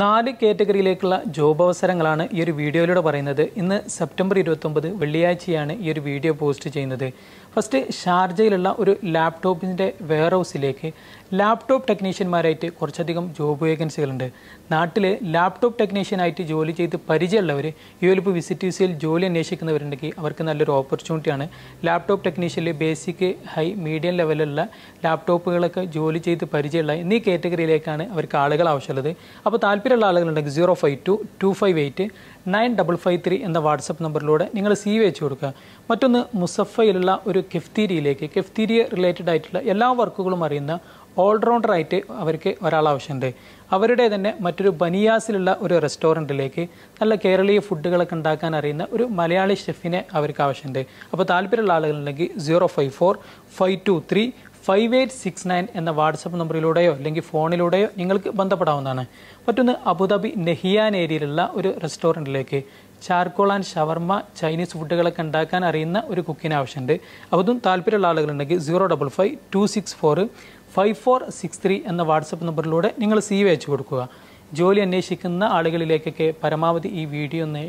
നാല് കാറ്റഗറിയിലേക്കുള്ള ജോബ് അവസരങ്ങളാണ് ഈ ഒരു വീഡിയോയിലൂടെ പറയുന്നത് ഇന്ന് സെപ്റ്റംബർ ഇരുപത്തൊമ്പത് വെള്ളിയാഴ്ചയാണ് ഈ ഒരു വീഡിയോ പോസ്റ്റ് ചെയ്യുന്നത് ഫസ്റ്റ് ഷാർജയിലുള്ള ഒരു ലാപ്ടോപ്പിൻ്റെ വെയർ ഹൗസിലേക്ക് ലാപ്ടോപ്പ് ടെക്നീഷ്യന്മാരായിട്ട് കുറച്ചധികം ജോബ് വേക്കൻസികളുണ്ട് നാട്ടിൽ ലാപ്ടോപ്പ് ടെക്നീഷ്യനായിട്ട് ജോലി ചെയ്ത് പരിചയമുള്ളവർ ഈ ഒരു ഇപ്പോൾ വിസിറ്റ് യുസിയിൽ ജോലി അന്വേഷിക്കുന്നവരുണ്ടെങ്കിൽ അവർക്ക് നല്ലൊരു ഓപ്പർച്യൂണിറ്റിയാണ് ലാപ്ടോപ്പ് ടെക്നീഷ്യനിൽ ബേസിക് ഹൈ മീഡിയം ലെവലുള്ള ലാപ്ടോപ്പുകളൊക്കെ ജോലി ചെയ്ത് പരിചയമുള്ള എന്നീ കാറ്റഗറിയിലേക്കാണ് അവർക്ക് ആളുകൾ ആവശ്യമുള്ളത് അപ്പോൾ താല്പര്യമുള്ള ആളുകളുണ്ടെങ്കിൽ zero five two two five eight nine double five three എന്ന വാട്സപ്പ് നമ്പറിലൂടെ നിങ്ങൾ സി വി അയച്ചു കൊടുക്കുക മറ്റൊന്ന് മുസഫയിലുള്ള ഒരു കെഫ്തീരിയിലേക്ക് കെഫ്തീരിയ റിലേറ്റഡ് ആയിട്ടുള്ള എല്ലാ വർക്കുകളും അറിയുന്ന ആയിട്ട് അവർക്ക് ഒരാൾ ആവശ്യമുണ്ട് അവരുടെ തന്നെ മറ്റൊരു ബനിയാസിലുള്ള ഒരു റെസ്റ്റോറൻറ്റിലേക്ക് നല്ല കേരളീയ ഫുഡുകളൊക്കെ ഉണ്ടാക്കാൻ അറിയുന്ന ഒരു മലയാളി ഷെഫിനെ അവർക്ക് ആവശ്യമുണ്ട് അപ്പോൾ താല്പര്യമുള്ള ആളുകളുണ്ടെങ്കിൽ zero five four five two three five eight six nine എന്ന വാട്സപ്പ് നമ്പറിലൂടെയോ അല്ലെങ്കിൽ ഫോണിലൂടെയോ നിങ്ങൾക്ക് ബന്ധപ്പെടാവുന്നതാണ് മറ്റൊന്ന് അബുദാബി നെഹിയാൻ ഏരിയയിലുള്ള ഒരു റെസ്റ്റോറൻറ്റിലേക്ക് ചാർക്കോൾ ആൻഡ് ഷവർമ ചൈനീസ് ഫുഡുകളൊക്കെ ഉണ്ടാക്കാൻ അറിയുന്ന ഒരു കുക്കിന് ആവശ്യമുണ്ട് അതും താല്പര്യമുള്ള ആളുകളുണ്ടെങ്കിൽ zero double five two six four five four six three എന്ന വാട്സപ്പ് നമ്പറിലൂടെ നിങ്ങൾ സി വി അയച്ചു കൊടുക്കുക ജോലി അന്വേഷിക്കുന്ന ആളുകളിലേക്കൊക്കെ പരമാവധി ഈ വീഡിയോ ഒന്ന്